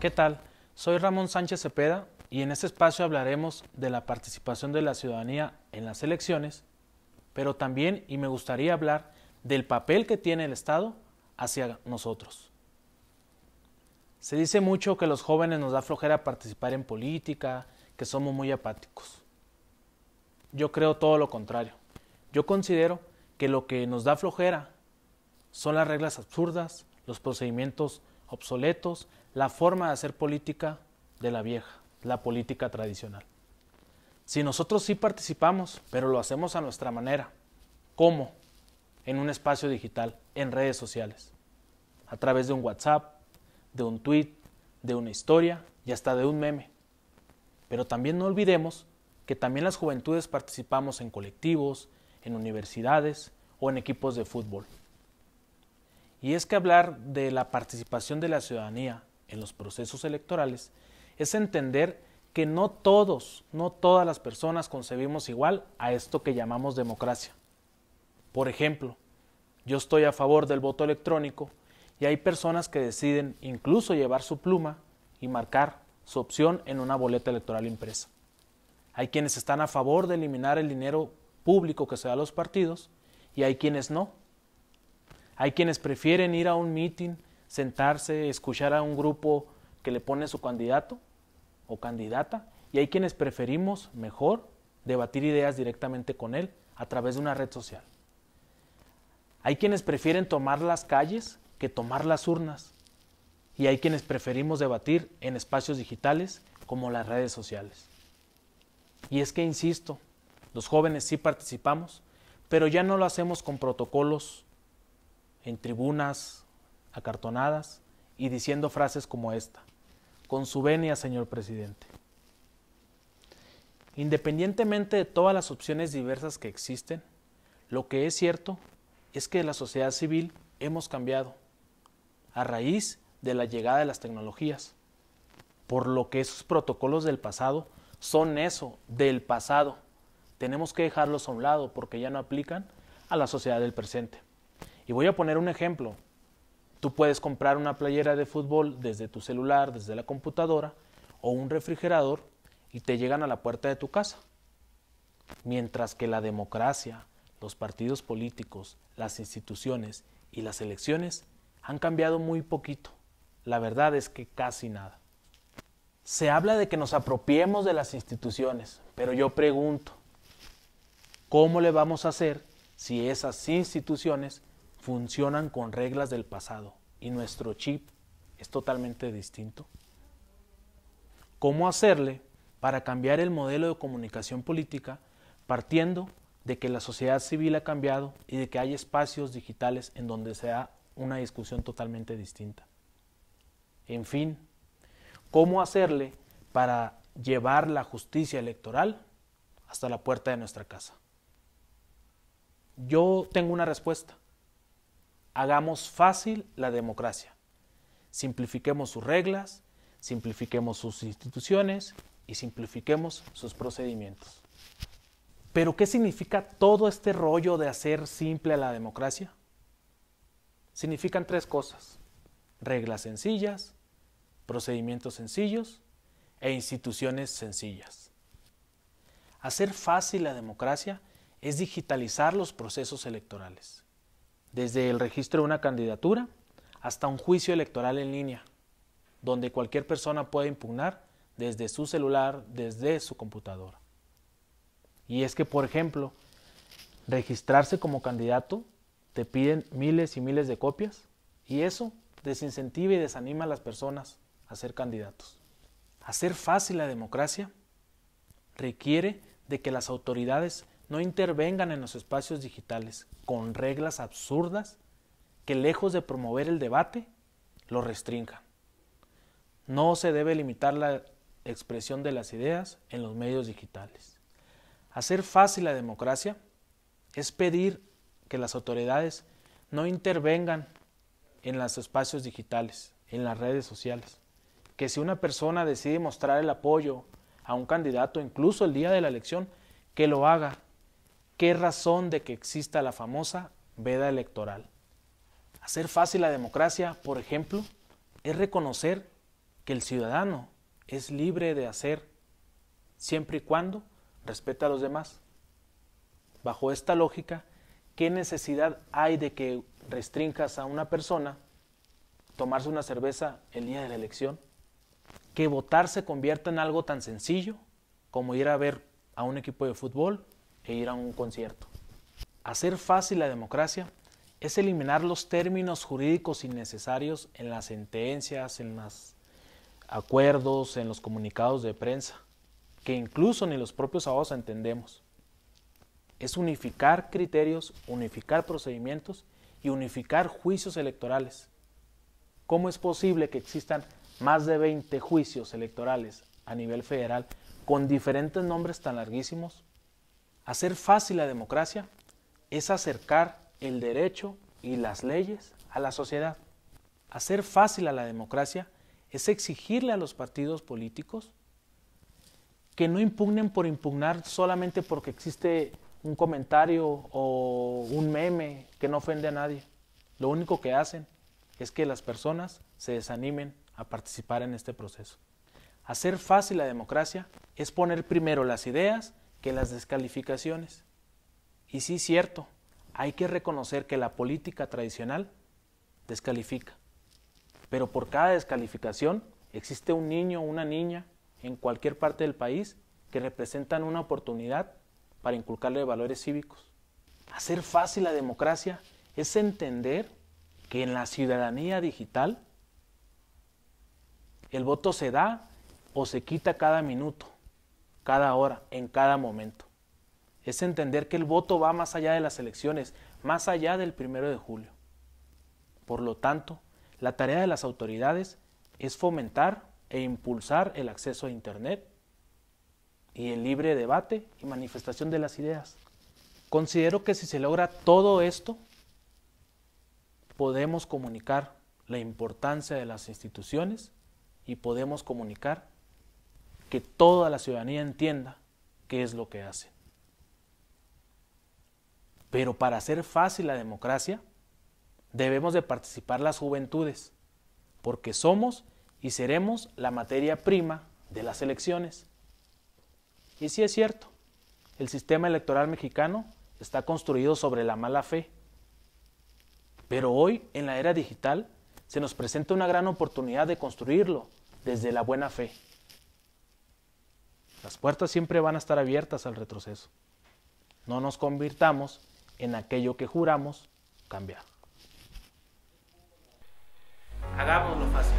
¿Qué tal? Soy Ramón Sánchez Cepeda y en este espacio hablaremos de la participación de la ciudadanía en las elecciones, pero también y me gustaría hablar del papel que tiene el Estado hacia nosotros. Se dice mucho que los jóvenes nos da flojera participar en política, que somos muy apáticos. Yo creo todo lo contrario. Yo considero que lo que nos da flojera son las reglas absurdas, los procedimientos obsoletos, la forma de hacer política de la vieja, la política tradicional. Si nosotros sí participamos, pero lo hacemos a nuestra manera, ¿cómo? En un espacio digital, en redes sociales, a través de un WhatsApp, de un tweet, de una historia y hasta de un meme. Pero también no olvidemos que también las juventudes participamos en colectivos, en universidades o en equipos de fútbol. Y es que hablar de la participación de la ciudadanía en los procesos electorales es entender que no todos, no todas las personas concebimos igual a esto que llamamos democracia. Por ejemplo, yo estoy a favor del voto electrónico y hay personas que deciden incluso llevar su pluma y marcar su opción en una boleta electoral impresa. Hay quienes están a favor de eliminar el dinero público que se da a los partidos y hay quienes no. Hay quienes prefieren ir a un meeting sentarse, escuchar a un grupo que le pone su candidato o candidata, y hay quienes preferimos mejor debatir ideas directamente con él a través de una red social. Hay quienes prefieren tomar las calles que tomar las urnas, y hay quienes preferimos debatir en espacios digitales como las redes sociales. Y es que, insisto, los jóvenes sí participamos, pero ya no lo hacemos con protocolos en tribunas acartonadas y diciendo frases como esta. Con su venia, señor presidente. Independientemente de todas las opciones diversas que existen, lo que es cierto es que la sociedad civil hemos cambiado a raíz de la llegada de las tecnologías, por lo que esos protocolos del pasado son eso, del pasado. Tenemos que dejarlos a un lado porque ya no aplican a la sociedad del presente. Y voy a poner un ejemplo Tú puedes comprar una playera de fútbol desde tu celular, desde la computadora o un refrigerador y te llegan a la puerta de tu casa. Mientras que la democracia, los partidos políticos, las instituciones y las elecciones han cambiado muy poquito. La verdad es que casi nada. Se habla de que nos apropiemos de las instituciones, pero yo pregunto, ¿cómo le vamos a hacer si esas instituciones funcionan con reglas del pasado y nuestro chip es totalmente distinto? ¿Cómo hacerle para cambiar el modelo de comunicación política partiendo de que la sociedad civil ha cambiado y de que hay espacios digitales en donde se da una discusión totalmente distinta? En fin, ¿cómo hacerle para llevar la justicia electoral hasta la puerta de nuestra casa? Yo tengo una respuesta hagamos fácil la democracia. Simplifiquemos sus reglas, simplifiquemos sus instituciones y simplifiquemos sus procedimientos. Pero ¿qué significa todo este rollo de hacer simple a la democracia? Significan tres cosas. Reglas sencillas, procedimientos sencillos e instituciones sencillas. Hacer fácil la democracia es digitalizar los procesos electorales desde el registro de una candidatura hasta un juicio electoral en línea, donde cualquier persona puede impugnar desde su celular, desde su computadora. Y es que, por ejemplo, registrarse como candidato te piden miles y miles de copias y eso desincentiva y desanima a las personas a ser candidatos. Hacer fácil la democracia requiere de que las autoridades no intervengan en los espacios digitales con reglas absurdas que lejos de promover el debate, lo restrinjan. No se debe limitar la expresión de las ideas en los medios digitales. Hacer fácil la democracia es pedir que las autoridades no intervengan en los espacios digitales, en las redes sociales. Que si una persona decide mostrar el apoyo a un candidato, incluso el día de la elección, que lo haga ¿Qué razón de que exista la famosa veda electoral? Hacer fácil la democracia, por ejemplo, es reconocer que el ciudadano es libre de hacer siempre y cuando respeta a los demás. Bajo esta lógica, ¿qué necesidad hay de que restringas a una persona tomarse una cerveza el día de la elección? Que votar se convierta en algo tan sencillo como ir a ver a un equipo de fútbol que ir a un concierto. Hacer fácil la democracia es eliminar los términos jurídicos innecesarios en las sentencias, en los acuerdos, en los comunicados de prensa, que incluso ni los propios abogados entendemos. Es unificar criterios, unificar procedimientos y unificar juicios electorales. ¿Cómo es posible que existan más de 20 juicios electorales a nivel federal con diferentes nombres tan larguísimos Hacer fácil la democracia es acercar el derecho y las leyes a la sociedad. Hacer fácil a la democracia es exigirle a los partidos políticos que no impugnen por impugnar solamente porque existe un comentario o un meme que no ofende a nadie. Lo único que hacen es que las personas se desanimen a participar en este proceso. Hacer fácil la democracia es poner primero las ideas que las descalificaciones. Y sí, cierto, hay que reconocer que la política tradicional descalifica, pero por cada descalificación existe un niño o una niña en cualquier parte del país que representan una oportunidad para inculcarle valores cívicos. Hacer fácil la democracia es entender que en la ciudadanía digital el voto se da o se quita cada minuto cada hora, en cada momento. Es entender que el voto va más allá de las elecciones, más allá del primero de julio. Por lo tanto, la tarea de las autoridades es fomentar e impulsar el acceso a Internet y el libre debate y manifestación de las ideas. Considero que si se logra todo esto, podemos comunicar la importancia de las instituciones y podemos comunicar que toda la ciudadanía entienda qué es lo que hace. Pero para hacer fácil la democracia, debemos de participar las juventudes, porque somos y seremos la materia prima de las elecciones. Y sí es cierto, el sistema electoral mexicano está construido sobre la mala fe. Pero hoy, en la era digital, se nos presenta una gran oportunidad de construirlo desde la buena fe. Las puertas siempre van a estar abiertas al retroceso. No nos convirtamos en aquello que juramos cambiar. Hagámoslo fácil.